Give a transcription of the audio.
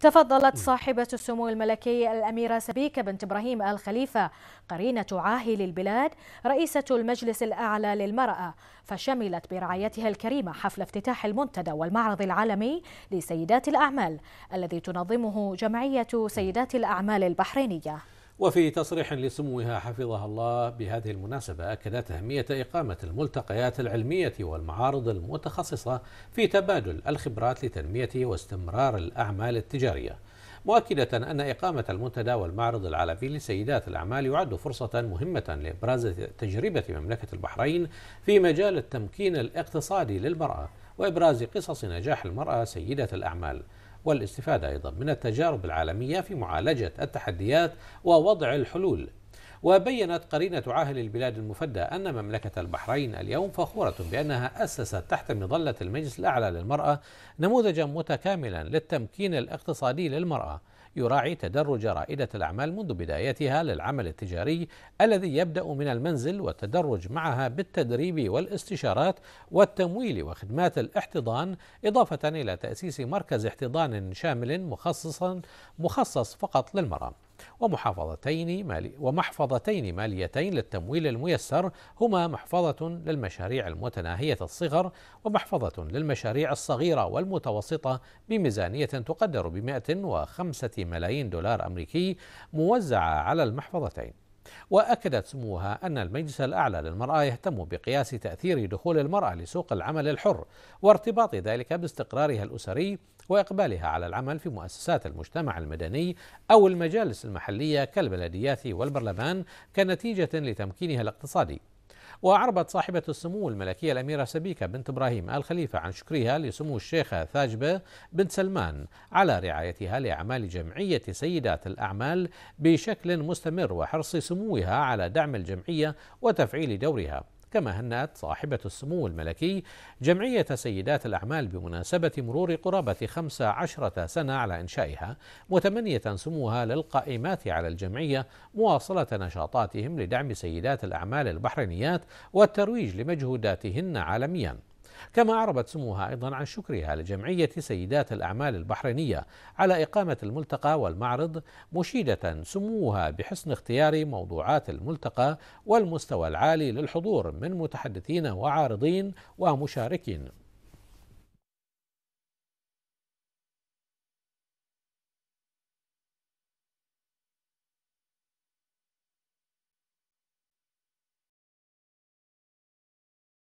تفضلت صاحبة السمو الملكي الأميرة سبيكة بنت إبراهيم آل خليفة قرينة عاهل البلاد رئيسة المجلس الأعلى للمرأة فشملت برعايتها الكريمة حفل افتتاح المنتدى والمعرض العالمي لسيدات الأعمال الذي تنظمه جمعية سيدات الأعمال البحرينية وفي تصريح لسموها حفظها الله بهذه المناسبة أكدت أهمية إقامة الملتقيات العلمية والمعارض المتخصصة في تبادل الخبرات لتنمية واستمرار الأعمال التجارية مؤكدة أن إقامة المنتدى والمعرض العالمي لسيدات الأعمال يعد فرصة مهمة لإبراز تجربة مملكة البحرين في مجال التمكين الاقتصادي للمرأة وإبراز قصص نجاح المرأة سيدة الأعمال والاستفادة أيضا من التجارب العالمية في معالجة التحديات ووضع الحلول وبينت قرينة عاهل البلاد المفدى أن مملكة البحرين اليوم فخورة بأنها أسست تحت مظلة المجلس الأعلى للمرأة نموذجا متكاملا للتمكين الاقتصادي للمرأة يراعي تدرج رائدة الأعمال منذ بدايتها للعمل التجاري الذي يبدأ من المنزل والتدرج معها بالتدريب والاستشارات والتمويل وخدمات الاحتضان إضافة إلى تأسيس مركز احتضان شامل مخصص فقط للمرأة ومحافظتين مالي ومحفظتين ماليتين للتمويل الميسر هما محفظة للمشاريع المتناهية الصغر ومحفظة للمشاريع الصغيرة والمتوسطة بميزانية تقدر ب 105 ملايين دولار أمريكي موزعة على المحفظتين وأكدت سموها أن المجلس الأعلى للمرأة يهتم بقياس تأثير دخول المرأة لسوق العمل الحر وارتباط ذلك باستقرارها الأسري وإقبالها على العمل في مؤسسات المجتمع المدني أو المجالس المحلية كالبلديات والبرلمان كنتيجة لتمكينها الاقتصادي وأعربت صاحبة السمو الملكية الأميرة سبيكة بنت إبراهيم آل خليفة عن شكرها لسمو الشيخة ثاجبة بنت سلمان على رعايتها لأعمال جمعية سيدات الأعمال بشكل مستمر وحرص سموها على دعم الجمعية وتفعيل دورها كما هنأت صاحبة السمو الملكي جمعية سيدات الأعمال بمناسبة مرور قرابة 15 سنة على إنشائها متمنية سموها للقائمات على الجمعية مواصلة نشاطاتهم لدعم سيدات الأعمال البحرينيات والترويج لمجهوداتهن عالمياً كما أعربت سموها أيضا عن شكرها لجمعية سيدات الأعمال البحرينية على إقامة الملتقى والمعرض مشيدة سموها بحسن اختيار موضوعات الملتقى والمستوى العالي للحضور من متحدثين وعارضين ومشاركين